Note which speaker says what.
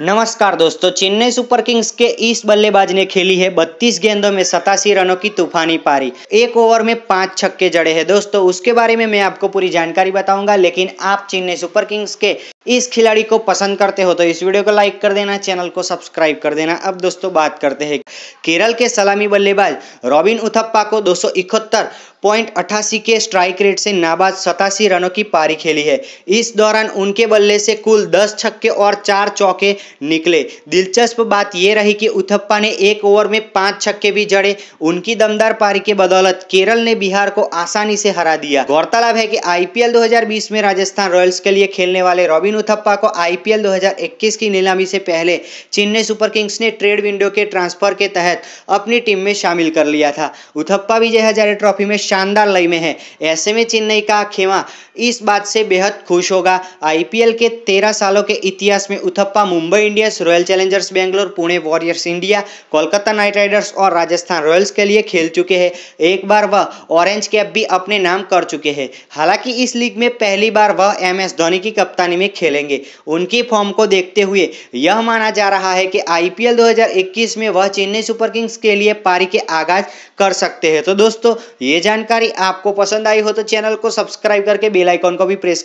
Speaker 1: नमस्कार दोस्तों Chennai Super Kings के इस बल्लेबाज ने खेली है 32 गेंदों में सतासी रनों की तूफानी पारी एक ओवर में पांच छक्के जड़े हैं दोस्तों उसके बारे में मैं आपको पूरी जानकारी बताऊंगा लेकिन आप चेन्नई सुपर किंग्स के इस खिलाड़ी को पसंद करते हो तो इस वीडियो को लाइक कर देना चैनल को सब्सक्राइब कर देना अब दोस्तों बात करते हैं केरल के सलामी बल्लेबाज रॉबिन उथप्पा को दो पॉइंट अट्ठासी के स्ट्राइक रेट से नाबाद सतासी रनों की पारी खेली है इस दौरान उनके बल्ले से कुल 10 छक्के और चार चौके निकले दिलचस्प बात यह रही कि उथप्पा ने एक ओवर में पांच छक्के भी जड़े उनकी दमदार पारी के बदौलत केरल ने बिहार को आसानी से हरा दिया गौरतलब है कि आईपीएल 2020 में राजस्थान रॉयल्स के लिए खेलने वाले रॉबिन मीनू थप्पा को आईपीएल 2021 की नीलामी से पहले चेन्नई सुपर किंग्स ने ट्रेड विंडो के ट्रांसफर के तहत अपनी टीम में शामिल कर लिया था उथप्पा विजय हजारे ट्रॉफी में शानदार लय में है ऐसे में चेन्नई का खेमा इस बात से बेहद खुश होगा आईपीएल के तेरह सालों के इतिहास में Uthappa Mumbai Indians Royal Challengers Bangalore Pune Warriors India Kolkata Knight Riders और राजस्थान रॉयल्स के लिए खेल चुके हैं एक बार वह ऑरेंज कैप भी अपने नाम कर चुके हैं हालांकि इस लीग में पहली बार वह एम धोनी की कप्तानी में खेल खेलेंगे उनकी फॉर्म को देखते हुए यह माना जा रहा है कि आईपीएल 2021 में वह चेन्नई सुपर किंग्स के लिए पारी के आगाज कर सकते हैं तो दोस्तों ये जानकारी आपको पसंद आई हो तो चैनल को सब्सक्राइब करके बेलाइकॉन को भी प्रेस